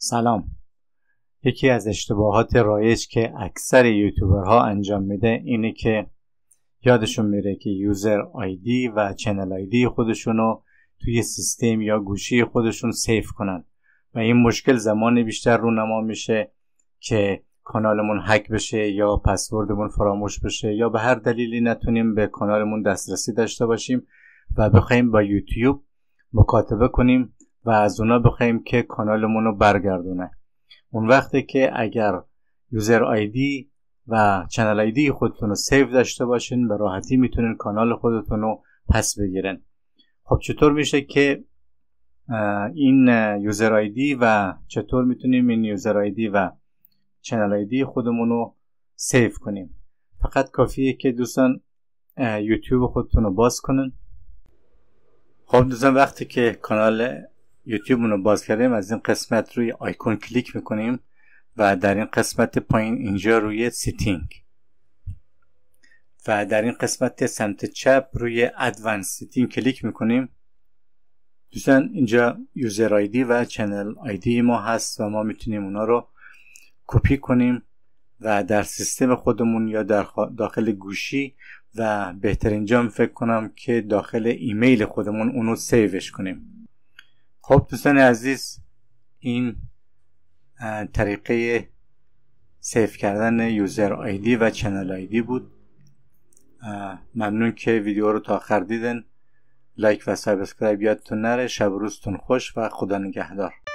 سلام یکی از اشتباهات رایج که اکثر یوتیوبرها انجام میده اینه که یادشون میره که یوزر آیدی و چنل آیدی خودشونو توی سیستم یا گوشی خودشون سیف کنن و این مشکل زمان بیشتر رونما میشه که کانالمون هک بشه یا پسوردمون فراموش بشه یا به هر دلیلی نتونیم به کانالمون دسترسی داشته باشیم و بخوایم با یوتیوب مکاتبه کنیم و از اونا بخوایم که کانالمون رو برگردونه اون وقته که اگر یوزر آیدی و چنل آیدی خودتون رو سیو داشته باشین به راحتی میتونین کانال خودتون رو پس بگیرن خب چطور میشه که این یوزر آیدی و چطور میتونیم این یوزر آیدی و چنل آیدی خودمون رو سیو کنیم فقط کافیه که دوستان یوتیوب خودتون رو باز کنن خب دوستان وقتی که کانال یوتیوب رو باز کردیم از این قسمت روی آیکون کلیک میکنیم و در این قسمت پایین اینجا روی سیتینگ و در این قسمت سمت چپ روی ادوانس سیتینگ کلیک میکنیم دوستان اینجا یوزر آیدی و چنل آیدی ما هست و ما میتونیم اونا رو کپی کنیم و در سیستم خودمون یا در داخل گوشی و بهترین جام فکر کنم که داخل ایمیل خودمون اونو سیوش کنیم خب دوستان عزیز این طریقه سیف کردن یوزر آیدی و چنل آیدی بود ممنون که ویدیو رو تا آخر دیدن لایک و سابسکرایب یادتون نره شب روزتون خوش و خدا نگهدار